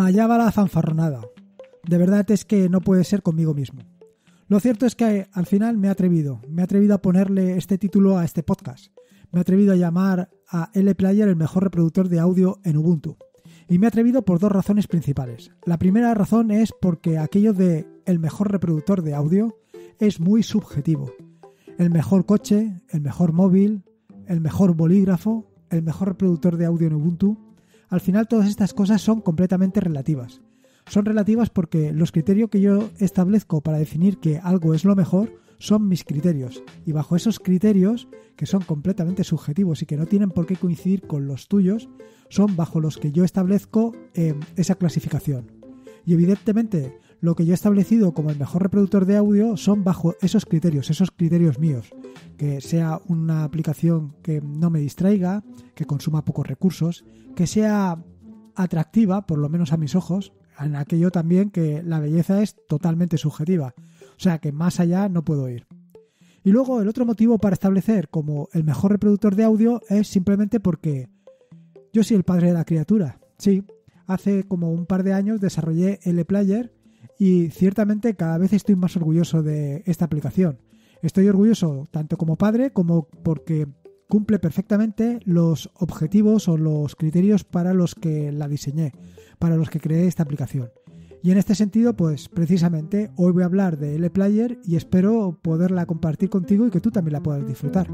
Allá va la fanfarronada. De verdad es que no puede ser conmigo mismo. Lo cierto es que al final me he atrevido. Me he atrevido a ponerle este título a este podcast. Me he atrevido a llamar a Player el mejor reproductor de audio en Ubuntu. Y me he atrevido por dos razones principales. La primera razón es porque aquello de el mejor reproductor de audio es muy subjetivo. El mejor coche, el mejor móvil, el mejor bolígrafo, el mejor reproductor de audio en Ubuntu al final todas estas cosas son completamente relativas. Son relativas porque los criterios que yo establezco para definir que algo es lo mejor son mis criterios. Y bajo esos criterios, que son completamente subjetivos y que no tienen por qué coincidir con los tuyos, son bajo los que yo establezco eh, esa clasificación. Y evidentemente, lo que yo he establecido como el mejor reproductor de audio son bajo esos criterios, esos criterios míos. Que sea una aplicación que no me distraiga, que consuma pocos recursos, que sea atractiva, por lo menos a mis ojos, en aquello también que la belleza es totalmente subjetiva. O sea que más allá no puedo ir. Y luego el otro motivo para establecer como el mejor reproductor de audio es simplemente porque yo soy el padre de la criatura. Sí, hace como un par de años desarrollé L-Player y ciertamente cada vez estoy más orgulloso de esta aplicación. Estoy orgulloso tanto como padre como porque cumple perfectamente los objetivos o los criterios para los que la diseñé, para los que creé esta aplicación. Y en este sentido, pues precisamente hoy voy a hablar de L-Player y espero poderla compartir contigo y que tú también la puedas disfrutar.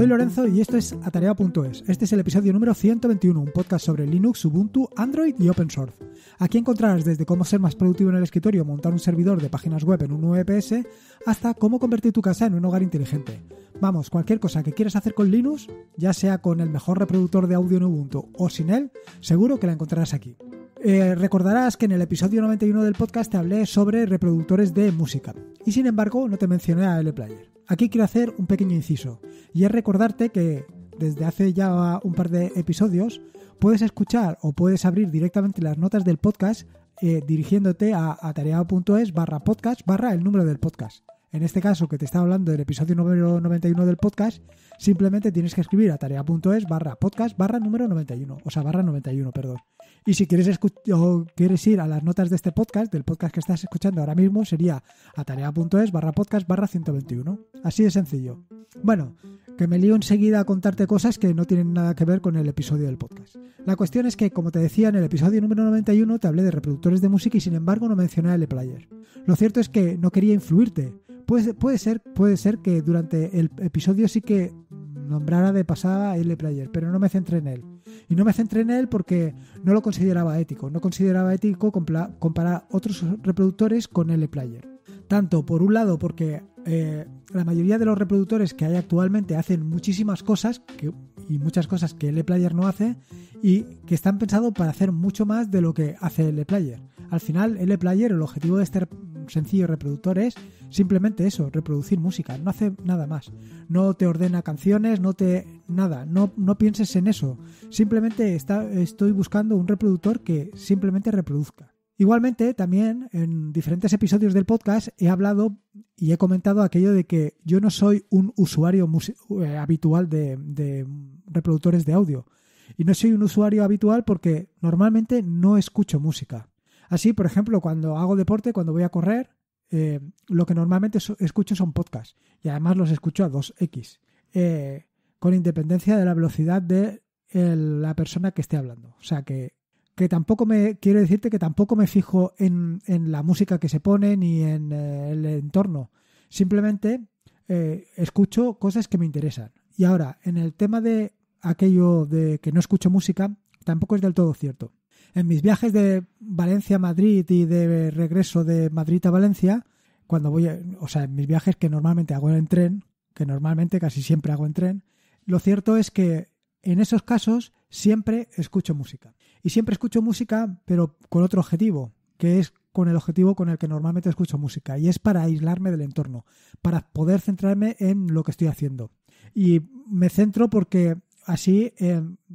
Soy Lorenzo y esto es Atarea.es. Este es el episodio número 121, un podcast sobre Linux, Ubuntu, Android y Open Source. Aquí encontrarás desde cómo ser más productivo en el escritorio, montar un servidor de páginas web en un vps e hasta cómo convertir tu casa en un hogar inteligente. Vamos, cualquier cosa que quieras hacer con Linux, ya sea con el mejor reproductor de audio en Ubuntu o sin él, seguro que la encontrarás aquí. Eh, recordarás que en el episodio 91 del podcast te hablé sobre reproductores de música. Y sin embargo, no te mencioné a Player. Aquí quiero hacer un pequeño inciso, y es recordarte que desde hace ya un par de episodios puedes escuchar o puedes abrir directamente las notas del podcast eh, dirigiéndote a atareado.es barra podcast barra el número del podcast en este caso que te estaba hablando del episodio número 91 del podcast, simplemente tienes que escribir a tarea.es barra podcast barra número 91, o sea, barra 91, perdón. Y si quieres, o quieres ir a las notas de este podcast, del podcast que estás escuchando ahora mismo, sería a tarea.es barra podcast barra 121. Así de sencillo. Bueno, que me lío enseguida a contarte cosas que no tienen nada que ver con el episodio del podcast. La cuestión es que, como te decía, en el episodio número 91 te hablé de reproductores de música y sin embargo no mencioné el player. Lo cierto es que no quería influirte, Puede, ser, puede ser que durante el episodio sí que nombrara de pasada a L Player, pero no me centré en él. Y no me centré en él porque no lo consideraba ético. No consideraba ético comparar otros reproductores con L Player. Tanto por un lado porque eh, la mayoría de los reproductores que hay actualmente hacen muchísimas cosas y muchas cosas que L Player no hace y que están pensados para hacer mucho más de lo que hace L Player. Al final, L Player, el objetivo de este sencillo reproductor es simplemente eso, reproducir música, no hace nada más. No te ordena canciones, no te nada, no, no pienses en eso. Simplemente está, estoy buscando un reproductor que simplemente reproduzca. Igualmente, también en diferentes episodios del podcast he hablado y he comentado aquello de que yo no soy un usuario eh, habitual de reproductores de audio. Y no soy un usuario habitual porque normalmente no escucho música. Así, por ejemplo, cuando hago deporte, cuando voy a correr, eh, lo que normalmente escucho son podcasts y además los escucho a 2x, eh, con independencia de la velocidad de la persona que esté hablando. O sea que, tampoco me, quiero decirte que tampoco me fijo en, la música que se pone ni en eh, el entorno. Simplemente escucho cosas que me interesan. Y ahora, en el tema de aquello de que no escucho música, tampoco es del todo cierto en mis viajes de Valencia a Madrid y de regreso de Madrid a Valencia, cuando voy, o sea, en mis viajes que normalmente hago en tren, que normalmente casi siempre hago en tren, lo cierto es que en esos casos siempre escucho música. Y siempre escucho música, pero con otro objetivo, que es con el objetivo con el que normalmente escucho música, y es para aislarme del entorno, para poder centrarme en lo que estoy haciendo. Y me centro porque Así, eh,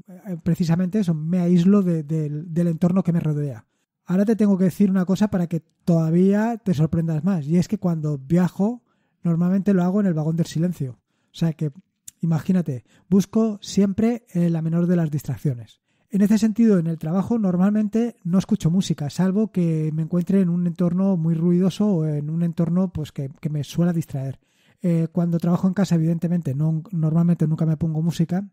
eh, precisamente eso, me aíslo del entorno que me rodea. Ahora te tengo que decir una cosa para que todavía te sorprendas más, y es que cuando viajo, normalmente lo hago en el vagón del silencio. O sea que, imagínate, busco siempre eh, la menor de las distracciones. En ese sentido, en el trabajo normalmente no escucho música, salvo que me encuentre en un entorno muy ruidoso o en un entorno pues, que, me suela distraer. cuando trabajo en casa, evidentemente, no, normalmente nunca me pongo música,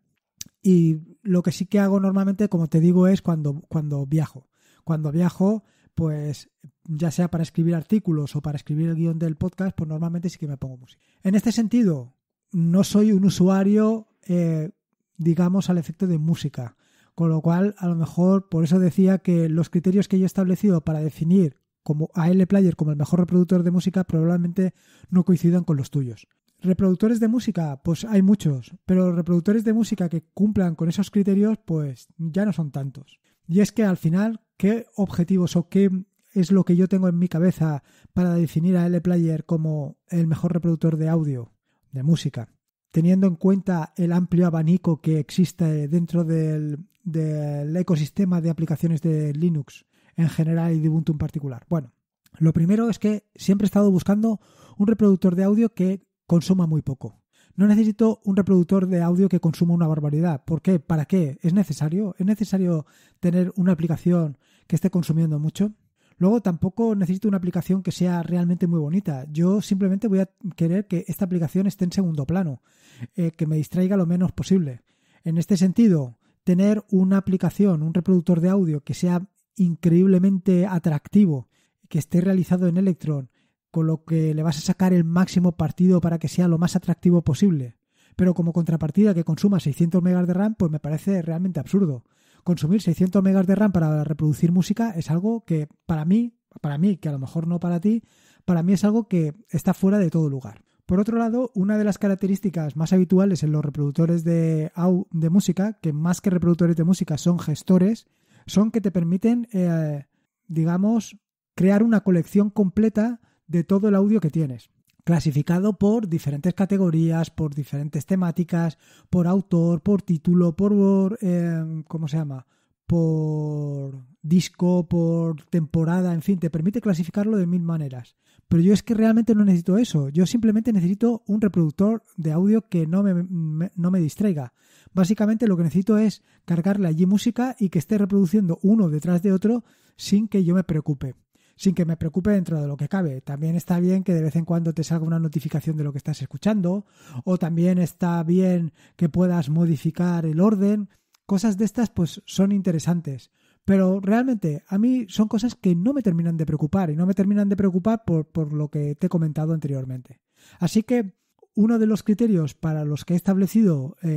y lo que sí que hago normalmente, como te digo, es cuando, cuando viajo. Cuando viajo, pues ya sea para escribir artículos o para escribir el guión del podcast, pues normalmente sí que me pongo música. En este sentido, no soy un usuario, eh, digamos, al efecto de música. Con lo cual, a lo mejor, por eso decía que los criterios que yo he establecido para definir como a L Player como el mejor reproductor de música probablemente no coincidan con los tuyos. Reproductores de música, pues hay muchos, pero reproductores de música que cumplan con esos criterios, pues ya no son tantos. Y es que al final, ¿qué objetivos o qué es lo que yo tengo en mi cabeza para definir a LPlayer como el mejor reproductor de audio, de música? Teniendo en cuenta el amplio abanico que existe dentro del, del ecosistema de aplicaciones de Linux en general y de Ubuntu en particular. Bueno, lo primero es que siempre he estado buscando un reproductor de audio que consuma muy poco. No necesito un reproductor de audio que consuma una barbaridad. ¿Por qué? ¿Para qué? ¿Es necesario? ¿Es necesario tener una aplicación que esté consumiendo mucho? Luego tampoco necesito una aplicación que sea realmente muy bonita. Yo simplemente voy a querer que esta aplicación esté en segundo plano, eh, que me distraiga lo menos posible. En este sentido, tener una aplicación, un reproductor de audio que sea increíblemente atractivo, que esté realizado en Electron con lo que le vas a sacar el máximo partido para que sea lo más atractivo posible. Pero como contrapartida que consuma 600 megas de RAM, pues me parece realmente absurdo. Consumir 600 megas de RAM para reproducir música es algo que para mí, para mí, que a lo mejor no para ti, para mí es algo que está fuera de todo lugar. Por otro lado, una de las características más habituales en los reproductores de, música, que más que reproductores de música son gestores, son que te permiten, eh, digamos, crear una colección completa de todo el audio que tienes, clasificado por diferentes categorías, por diferentes temáticas, por autor, por título, por... Em, ¿Cómo se llama? por disco, por temporada, en fin, te permite clasificarlo de mil maneras. Pero yo es que realmente no necesito eso, yo simplemente necesito un reproductor de audio que no me, no me distraiga. Básicamente lo que necesito es cargarle allí música y que esté reproduciendo uno detrás de otro sin que yo me preocupe sin que me preocupe dentro de lo que cabe. También está bien que de vez en cuando te salga una notificación de lo que estás escuchando, o también está bien que puedas modificar el orden. Cosas de estas pues son interesantes. Pero realmente a mí son cosas que no me terminan de preocupar y no me terminan de preocupar por, lo que te he comentado anteriormente. Así que uno de los criterios para los que he establecido eh,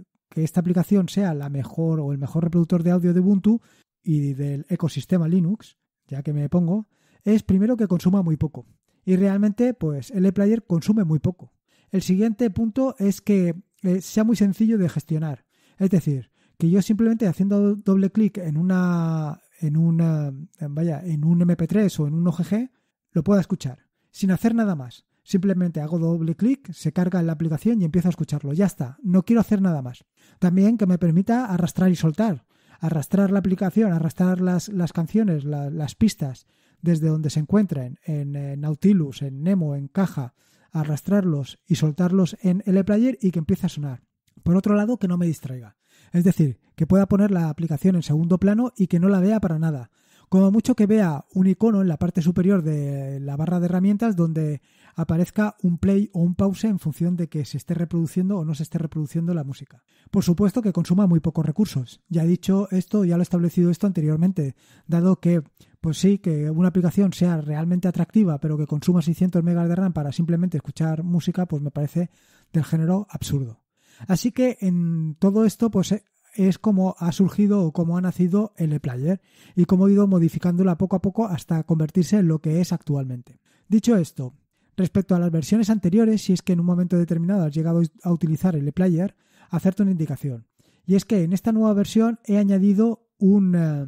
eh, que esta aplicación sea la mejor o el mejor reproductor de audio de Ubuntu y del ecosistema Linux ya que me pongo, es primero que consuma muy poco. Y realmente, pues el ePlayer player consume muy poco. El siguiente punto es que eh, sea muy sencillo de gestionar. Es decir, que yo simplemente haciendo doble clic en una, en una, vaya, en un MP3 o en un OGG, lo pueda escuchar, sin hacer nada más. Simplemente hago doble clic, se carga la aplicación y empiezo a escucharlo. Ya está, no quiero hacer nada más. También que me permita arrastrar y soltar arrastrar la aplicación, arrastrar las, las canciones, las pistas desde donde se encuentren, en, en Nautilus, en Nemo, en caja, arrastrarlos y soltarlos en el player y que empiece a sonar. Por otro lado, que no me distraiga. Es decir, que pueda poner la aplicación en segundo plano y que no la vea para nada. Como mucho que vea un icono en la parte superior de la barra de herramientas donde aparezca un play o un pause en función de que se esté reproduciendo o no se esté reproduciendo la música. Por supuesto que consuma muy pocos recursos. Ya he dicho esto, ya lo he establecido esto anteriormente, dado que pues sí, que una aplicación sea realmente atractiva, pero que consuma 600 megas de RAM para simplemente escuchar música, pues me parece del género absurdo. Así que en todo esto, pues es como ha surgido o cómo ha nacido el ePlayer player y cómo ha ido modificándola poco a poco hasta convertirse en lo que es actualmente. Dicho esto, respecto a las versiones anteriores, si es que en un momento determinado has llegado a utilizar el ePlayer, player hacerte una indicación. Y es que en esta nueva versión he añadido un eh,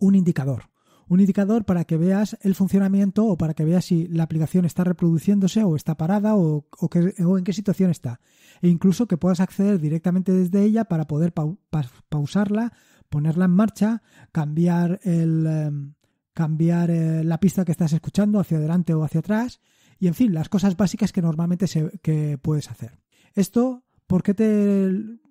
indicador un indicador para que veas el funcionamiento o para que veas si la aplicación está reproduciéndose o está parada o, en qué situación está. E incluso que puedas acceder directamente desde ella para poder pausarla, ponerla en marcha, cambiar, el, em, cambiar eh, la pista que estás escuchando hacia adelante o hacia atrás y en fin, las cosas básicas que normalmente se, que puedes hacer. Esto, ¿por qué, te,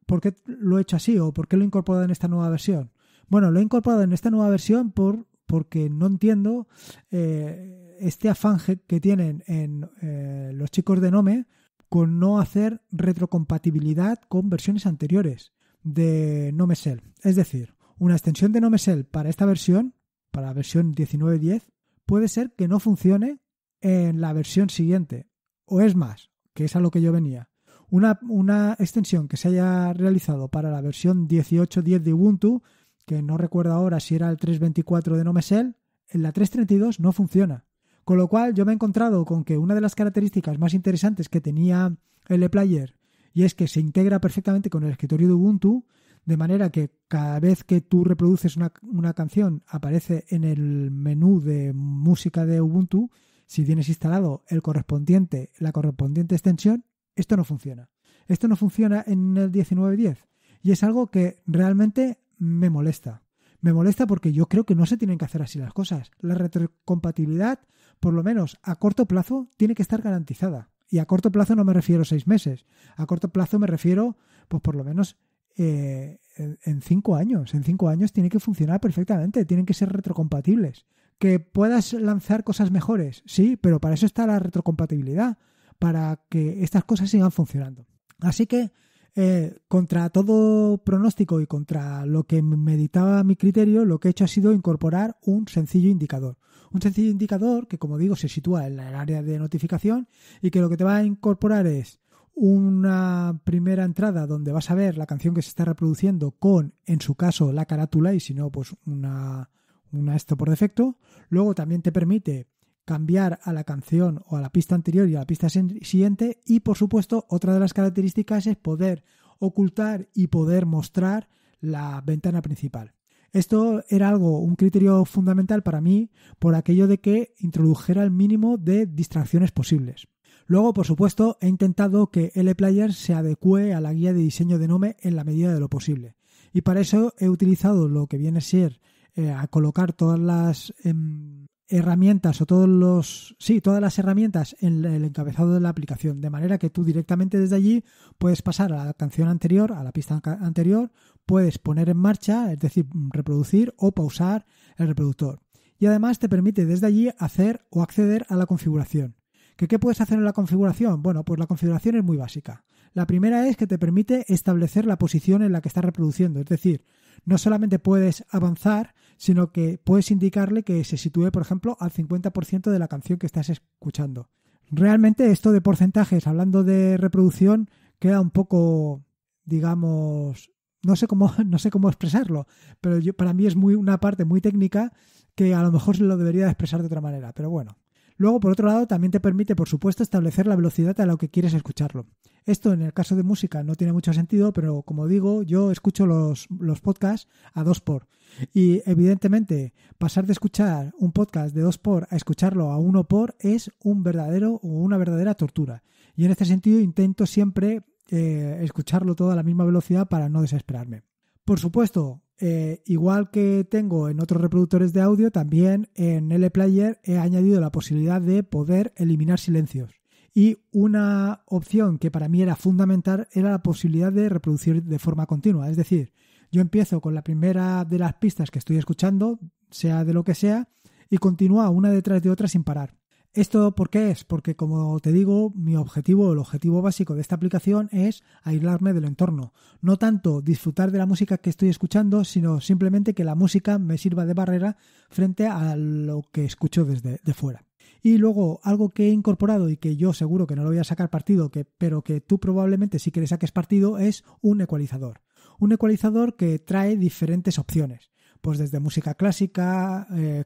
¿por qué lo he hecho así o por qué lo he incorporado en esta nueva versión? Bueno, lo he incorporado en esta nueva versión por porque no entiendo eh, este afán que tienen en eh, los chicos de Nome con no hacer retrocompatibilidad con versiones anteriores de Nome Es decir, una extensión de Nome para esta versión, para la versión 19.10, puede ser que no funcione en la versión siguiente. O es más, que es a lo que yo venía. Una, una extensión que se haya realizado para la versión 18.10 de Ubuntu que no recuerdo ahora si era el 324 de Nomesel, en la 332 no funciona. Con lo cual yo me he encontrado con que una de las características más interesantes que tenía el player y es que se integra perfectamente con el escritorio de Ubuntu, de manera que cada vez que tú reproduces una, canción aparece en el menú de música de Ubuntu, si tienes instalado el correspondiente, la correspondiente extensión, esto no funciona. Esto no funciona en el 1910 y es algo que realmente me molesta. Me molesta porque yo creo que no se tienen que hacer así las cosas. La retrocompatibilidad, por lo menos a corto plazo, tiene que estar garantizada. Y a corto plazo no me refiero a seis meses. A corto plazo me refiero, pues por lo menos eh, en cinco años. En cinco años tiene que funcionar perfectamente. Tienen que ser retrocompatibles. Que puedas lanzar cosas mejores, sí, pero para eso está la retrocompatibilidad. Para que estas cosas sigan funcionando. Así que eh, contra todo pronóstico y contra lo que meditaba mi criterio, lo que he hecho ha sido incorporar un sencillo indicador. Un sencillo indicador que, como digo, se sitúa en el área de notificación y que lo que te va a incorporar es una primera entrada donde vas a ver la canción que se está reproduciendo con, en su caso, la carátula y si no, pues una, una esto por defecto. Luego también te permite cambiar a la canción o a la pista anterior y a la pista siguiente. Y por supuesto, otra de las características es poder ocultar y poder mostrar la ventana principal. Esto era algo, un criterio fundamental para mí por aquello de que introdujera el mínimo de distracciones posibles. Luego, por supuesto, he intentado que player se adecue a la guía de diseño de Nome en la medida de lo posible. Y para eso he utilizado lo que viene a ser eh, a colocar todas las em, herramientas o todos los sí, todas las herramientas en el encabezado de la aplicación, de manera que tú directamente desde allí puedes pasar a la canción anterior, a la pista anterior, puedes poner en marcha, es decir, reproducir o pausar el reproductor. Y además te permite desde allí hacer o acceder a la configuración. ¿Qué puedes hacer en la configuración? Bueno, pues la configuración es muy básica. La primera es que te permite establecer la posición en la que estás reproduciendo, es decir, no solamente puedes avanzar, sino que puedes indicarle que se sitúe, por ejemplo, al 50% de la canción que estás escuchando. Realmente esto de porcentajes, hablando de reproducción, queda un poco, digamos, no sé cómo, no sé cómo expresarlo, pero yo, para mí es muy, una parte muy técnica que a lo mejor se lo debería expresar de otra manera, pero bueno. Luego, por otro lado, también te permite, por supuesto, establecer la velocidad a la que quieres escucharlo. Esto en el caso de música no tiene mucho sentido, pero como digo, yo escucho los, podcasts a dos por. Y evidentemente, pasar de escuchar un podcast de dos por a escucharlo a uno por es un verdadero o una verdadera tortura. Y en este sentido intento siempre eh, escucharlo todo a la misma velocidad para no desesperarme. Por supuesto, eh, igual que tengo en otros reproductores de audio, también en Lplayer he añadido la posibilidad de poder eliminar silencios. Y una opción que para mí era fundamental era la posibilidad de reproducir de forma continua. Es decir, yo empiezo con la primera de las pistas que estoy escuchando, sea de lo que sea, y continúa una detrás de otra sin parar. ¿Esto por qué es? Porque como te digo, mi objetivo, el objetivo básico de esta aplicación es aislarme del entorno. No tanto disfrutar de la música que estoy escuchando, sino simplemente que la música me sirva de barrera frente a lo que escucho desde de fuera. Y luego, algo que he incorporado y que yo seguro que no lo voy a sacar partido, pero que tú probablemente sí que le saques partido, es un ecualizador. Un ecualizador que trae diferentes opciones. Pues desde música clásica, eh,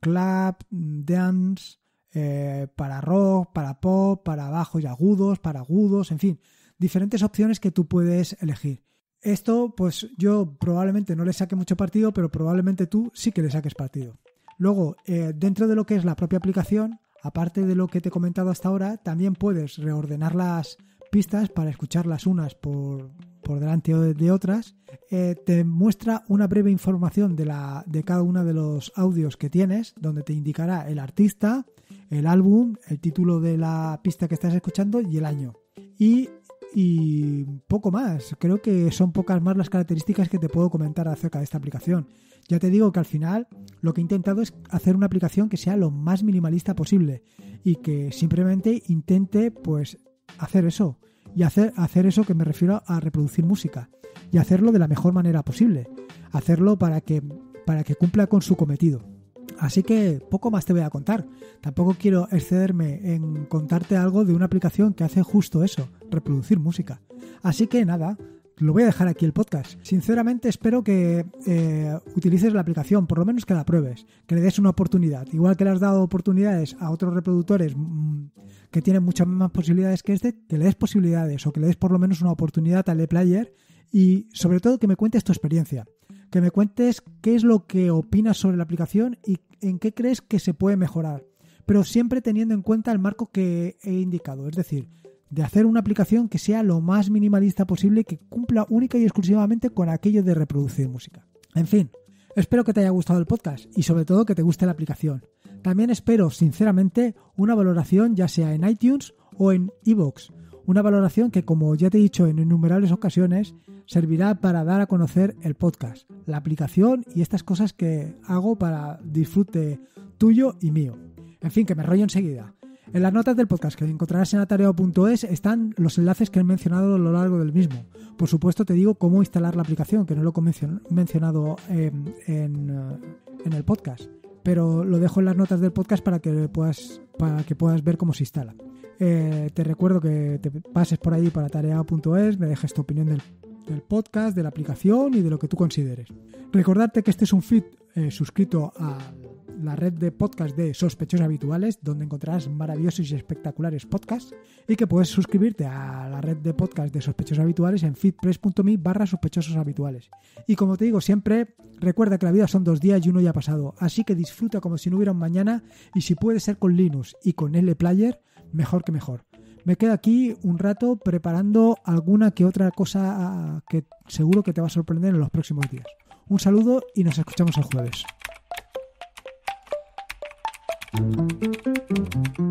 clap, dance, eh, para rock, para pop, para bajos y agudos, para agudos, en fin, diferentes opciones que tú puedes elegir. Esto, pues yo probablemente no le saque mucho partido, pero probablemente tú sí que le saques partido. Luego, eh, dentro de lo que es la propia aplicación, aparte de lo que te he comentado hasta ahora, también puedes reordenar las, pistas para escucharlas unas por, por delante de otras, eh, te muestra una breve información de, la, de cada uno de los audios que tienes, donde te indicará el artista, el álbum, el título de la pista que estás escuchando y el año. Y, y poco más, creo que son pocas más las características que te puedo comentar acerca de esta aplicación. Ya te digo que al final lo que he intentado es hacer una aplicación que sea lo más minimalista posible y que simplemente intente pues hacer eso. Y hacer, hacer eso que me refiero a reproducir música. Y hacerlo de la mejor manera posible. Hacerlo para que, para que cumpla con su cometido. Así que poco más te voy a contar. Tampoco quiero excederme en contarte algo de una aplicación que hace justo eso, reproducir música. Así que nada, lo voy a dejar aquí el podcast. Sinceramente espero que eh, utilices la aplicación, por lo menos que la pruebes, que le des una oportunidad. Igual que le has dado oportunidades a otros reproductores mm, que tienen muchas más posibilidades que este, que le des posibilidades o que le des por lo menos una oportunidad al e-player y sobre todo que me cuentes tu experiencia. Que me cuentes qué es lo que opinas sobre la aplicación y en qué crees que se puede mejorar. Pero siempre teniendo en cuenta el marco que he indicado. Es decir, de hacer una aplicación que sea lo más minimalista posible, que cumpla única y exclusivamente con aquello de reproducir música. En fin, espero que te haya gustado el podcast y sobre todo que te guste la aplicación. También espero, sinceramente, una valoración ya sea en iTunes o en iVoox. Una valoración que, como ya te he dicho en innumerables ocasiones, servirá para dar a conocer el podcast, la aplicación y estas cosas que hago para disfrute tuyo y mío. En fin, que me rollo enseguida. En las notas del podcast que encontrarás en atareo.es están los enlaces que he mencionado a lo largo del mismo. Por supuesto, te digo cómo instalar la aplicación, que no lo he mencionado em, eh, en, el podcast. Pero lo dejo en las notas del podcast para que puedas, ver cómo se instala. Eh, te recuerdo que te pases por ahí para atareo.es, me dejes tu opinión del, podcast, de la aplicación y de lo que tú consideres. Recordarte que este es un feed eh, suscrito a la red de podcast de Sospechosos Habituales, donde encontrarás maravillosos y espectaculares podcasts y que puedes suscribirte a la red de podcast de Sospechosos Habituales en feedpress.me barra sospechosos habituales. Y como te digo siempre, recuerda que la vida son dos días y uno ya ha pasado, así que disfruta como si no hubiera un mañana y si puede ser con Linux y con player mejor que mejor. Me quedo aquí un rato preparando alguna que otra cosa ah, que seguro que te va a sorprender en los próximos días. Un saludo y nos escuchamos el jueves. Thank you.